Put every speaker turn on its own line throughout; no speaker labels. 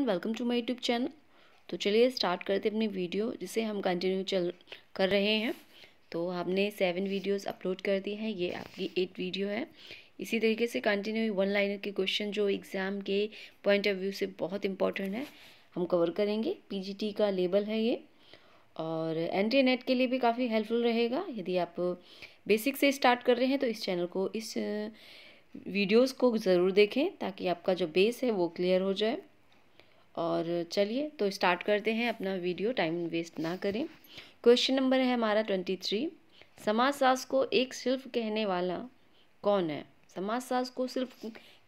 everyone welcome to my YouTube channel तो चलिए start करते अपनी वीडियो जिसे हम कंटिन्यू चल कर रहे हैं तो हमने सेवन वीडियोस अपलोड कर दी हैं ये आपकी एट वीडियो है इसी तरीके से कंटिन्यू वन लाइनर के क्वेश्चन जो एग्ज़ाम के पॉइंट ऑफ व्यू से बहुत इंपॉर्टेंट है हम कवर करेंगे पी का लेबल है ये और एंट्री नेट के लिए भी काफ़ी हेल्पफुल रहेगा यदि आप बेसिक से स्टार्ट कर रहे हैं तो इस चैनल को इस वीडियोस uh, को ज़रूर देखें ताकि आपका जो बेस है वो क्लियर हो जाए और चलिए तो स्टार्ट करते हैं अपना वीडियो टाइम वेस्ट ना करें क्वेश्चन नंबर है हमारा ट्वेंटी थ्री समाजशास्त्र को एक शिल्प कहने वाला कौन है समाजशास्त्र को सिर्फ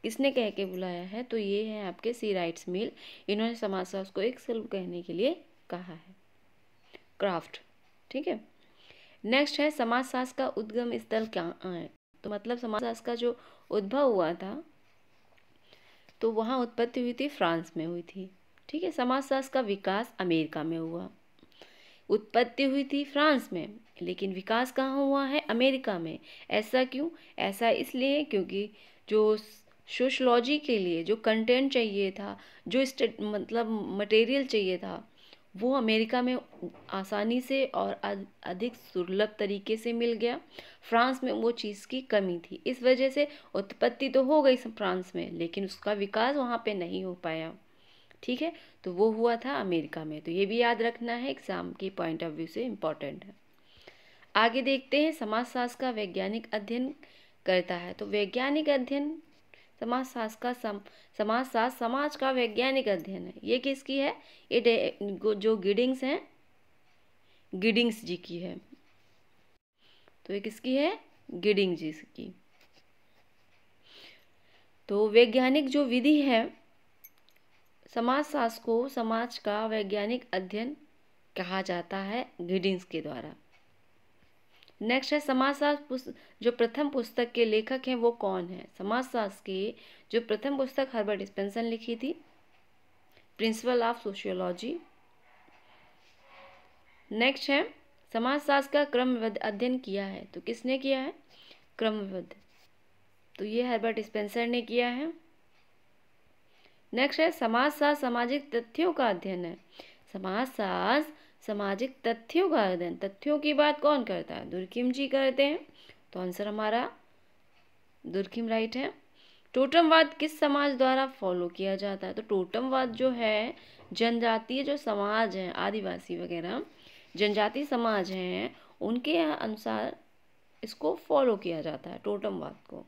किसने कह के बुलाया है तो ये है आपके सी राइट्स मिल इन्होंने समाजशास्त्र को एक शिल्प कहने के लिए कहा है क्राफ्ट ठीक है नेक्स्ट है समाजशास्त्र का उद्गम स्थल क्या है तो मतलब समाजशास्त्र का जो उद्भव हुआ था तो वहाँ उत्पत्ति हुई थी फ्रांस में हुई थी ठीक है समाजशास्त्र का विकास अमेरिका में हुआ उत्पत्ति हुई थी फ्रांस में लेकिन विकास कहाँ हुआ है अमेरिका में ऐसा क्यों ऐसा इसलिए क्योंकि जो सोशलॉजी के लिए जो कंटेंट चाहिए था जो मतलब मटेरियल चाहिए था वो अमेरिका में आसानी से और अधिक सुलभ तरीके से मिल गया फ्रांस में वो चीज़ की कमी थी इस वजह से उत्पत्ति तो हो गई फ्रांस में लेकिन उसका विकास वहाँ पे नहीं हो पाया ठीक है तो वो हुआ था अमेरिका में तो ये भी याद रखना है एग्ज़ाम के पॉइंट ऑफ व्यू से इम्पॉर्टेंट है आगे देखते हैं समाजशास्त्र का वैज्ञानिक अध्ययन करता है तो वैज्ञानिक अध्ययन समाजशास्त्र का सम समाजशास्त्र समाज का वैज्ञानिक अध्ययन है ये किसकी है ये जो गिडिंग्स हैं गिडिंग्स जी की है तो ये किसकी है गिडिंग जी की तो वैज्ञानिक जो विधि है समाजशास्त्र को समाज का वैज्ञानिक अध्ययन कहा जाता है गिडिंग्स के द्वारा नेक्स्ट है समाजशास्त्र जो प्रथम पुस्तक के लेखक हैं वो कौन है समाजशास्त्र के जो प्रथम पुस्तक हर्बर्ट स्पेंसन लिखी थी प्रिंसिपल ऑफ सोशियोलॉजी नेक्स्ट है समाजशास्त्र का क्रम अध्ययन किया है तो किसने किया है क्रमबद्ध तो ये हर्बर्ट स्पेंसर ने किया है नेक्स्ट है समाज समाजशास्त्र सामाजिक तथ्यों का अध्ययन है समाज समाजशास्त्र सामाजिक तथ्यों का अध्ययन तथ्यों की बात कौन करता है दुर्खिम जी करते हैं तो आंसर हमारा दुर्खिम राइट है टोटमवाद किस समाज द्वारा फॉलो किया जाता है तो टोटमवाद जो है जनजातीय जो समाज है आदिवासी वगैरह जनजाति समाज हैं उनके अनुसार इसको फॉलो किया जाता है टोटमवाद को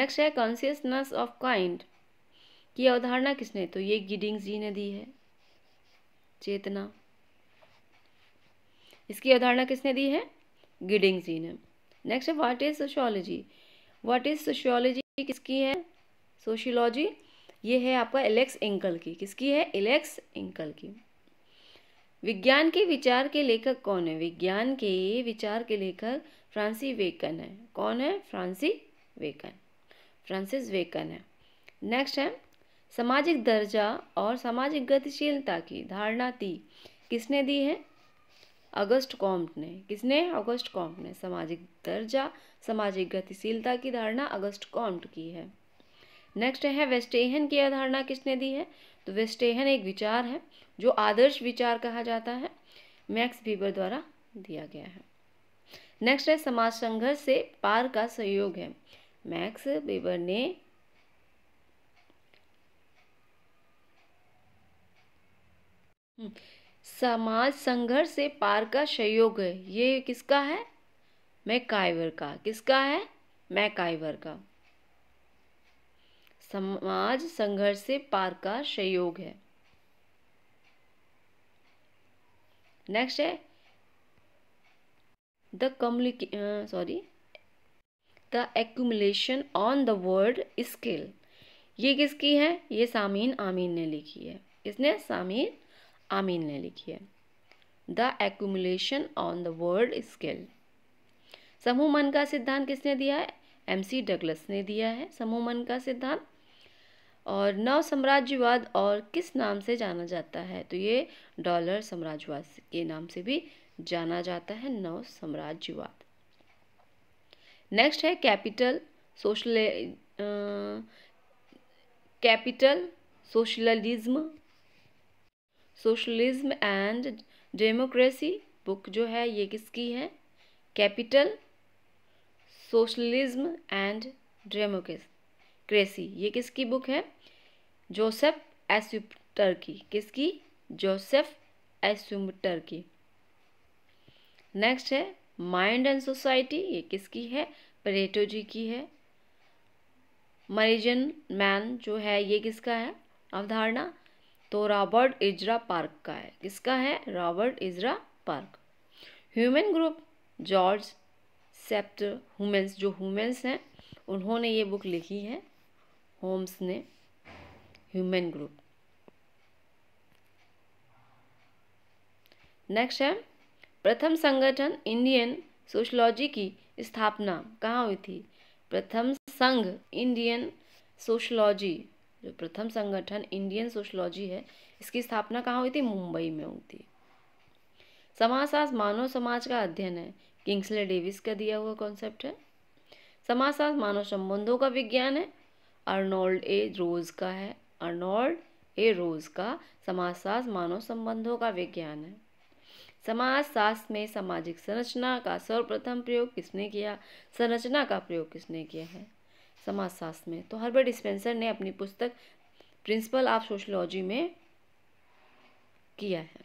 नेक्स्ट है कॉन्सियसनेस ऑफ काइंड की अवधारणा किसने तो ये गिडिंग जी ने दी है चेतना इसकी अवधारणा किसने दी है गिडिंग जी ने नेक्स्ट है what is sociology what is sociology किसकी है सोशियोलॉजी ये है आपका एलेक्स इंकल की किसकी है एलेक्स इंकल की विज्ञान के विचार के लेखक कौन है विज्ञान के विचार के लेखक फ्रांसी वेकन है कौन है फ्रांसी वेकन फ्रांसिस वेकन है नेक्स्ट है सामाजिक दर्जा और सामाजिक गतिशीलता की धारणा दी किसने दी है अगस्त कॉम्प्ट ने किसने अगस्त कॉम्प्ट ने सामाजिक दर्जा सामाजिक गतिशीलता की धारणा अगस्त कॉम्प्ट की है नेक्स्ट है वेस्टेहन की अवधारणा किसने दी है तो वेस्टेहन एक विचार है जो आदर्श विचार कहा जाता है मैक्स बीबर द्वारा दिया गया है नेक्स्ट है समाज संघर्ष से पार का सहयोग है मैक्स बीबर ने समाज संघर्ष से पार का सहयोग है ये किसका है मैकाइवर का किसका है मैकाइवर का समाज संघर्ष से पार का सहयोग है नेक्स्ट है द कम्युनिक sorry the accumulation on the world scale ये किसकी है ये सामीन आमीन ने लिखी है किसने सामीन आमीन ने लिखी है the accumulation on the world scale समूह मन का सिद्धांत किसने दिया है एम सी डगलस ने दिया है समूह मन का सिद्धांत और नव साम्राज्यवाद और किस नाम से जाना जाता है तो ये डॉलर साम्राज्यवाद के नाम से भी जाना जाता है नव साम्राज्यवाद नेक्स्ट है capital social capital socialism socialism and democracy book जो है ये किसकी है कैपिटल सोशलिज्म एंड डेमोक्रेसी ये किसकी बुक है जोसेफ एस्यूमटर की किसकी जोसेफ एस्यूमटर की नेक्स्ट है माइंड एंड सोसाइटी ये किसकी है परेटो जी की है मरीजन मैन जो है ये किसका है अवधारणा तो रॉबर्ट इजरा पार्क का है किसका है Robert Ezra Park human group George सेप्ट हुमेंस जो हुमेंस हैं उन्होंने ये बुक लिखी है होम्स ने ह्यूमन ग्रुप नेक्स्ट है प्रथम संगठन इंडियन सोशलॉजी की स्थापना कहाँ हुई थी प्रथम संघ इंडियन सोशलॉजी जो प्रथम संगठन इंडियन सोशलॉजी है इसकी स्थापना कहाँ हुई थी मुंबई में हुई थी समाजशास्त्र मानव समाज का अध्ययन है किंग्सले डेविस का दिया हुआ कॉन्सेप्ट है समाजशास्त्र मानव संबंधों का विज्ञान है अर्नोल्ड ए रोज का है अर्नोल्ड ए रोज का समाजशास्त्र मानव संबंधों का विज्ञान है समाजशास्त्र में सामाजिक संरचना का सर्वप्रथम प्रयोग किसने किया संरचना का प्रयोग किसने किया है समाजशास्त्र में तो हर्बर्ट स्पेंसर ने अपनी पुस्तक प्रिंसिपल ऑफ सोशलॉजी में किया है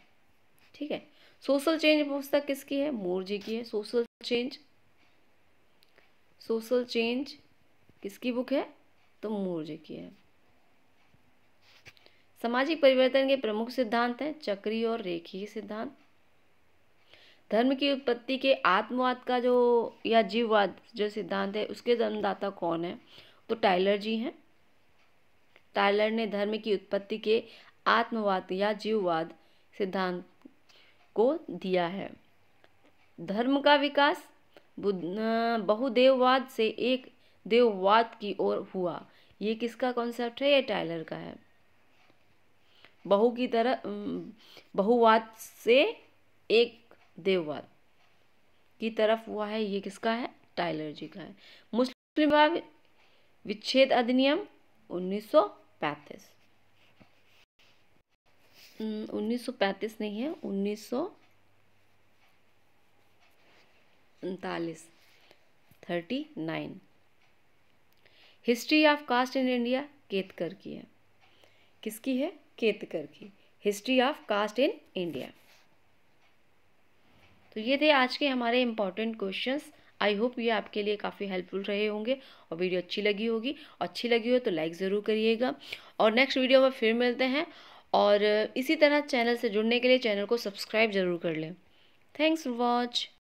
ठीक है सोशल चेंज पुस्तक किसकी है मोर जी की है सोशल चेंज सोशल चेंज किसकी बुक है तो मोर जी की है सामाजिक परिवर्तन के प्रमुख सिद्धांत हैं चक्रीय और रेखीय सिद्धांत धर्म की उत्पत्ति के आत्मवाद का जो या जीववाद जो सिद्धांत है उसके जन्मदाता कौन है तो टाइलर जी हैं टाइलर ने धर्म की उत्पत्ति के आत्मवाद या जीववाद सिद्धांत को दिया है धर्म का विकास बहुदेववाद से एक देववाद की ओर हुआ ये किसका कॉन्सेप्ट है ये टाइलर का है बहु की तरह बहुवाद से एक देववाद की तरफ हुआ है ये किसका है टाइलर जी का है मुस्लिम विच्छेद अधिनियम 1935 1935 नहीं है उन्नीस उनतालीस thirty nine history of caste in India Ketkar की है किसकी है केतकर की history of caste in India तो ये थे आज के हमारे इंपॉर्टेंट क्वेश्चंस आई होप ये आपके लिए काफ़ी हेल्पफुल रहे होंगे और वीडियो अच्छी लगी होगी अच्छी लगी हो तो लाइक ज़रूर करिएगा और नेक्स्ट वीडियो में फिर मिलते हैं और इसी तरह चैनल से जुड़ने के लिए चैनल को सब्सक्राइब ज़रूर कर लें थैंक्स फॉर वॉच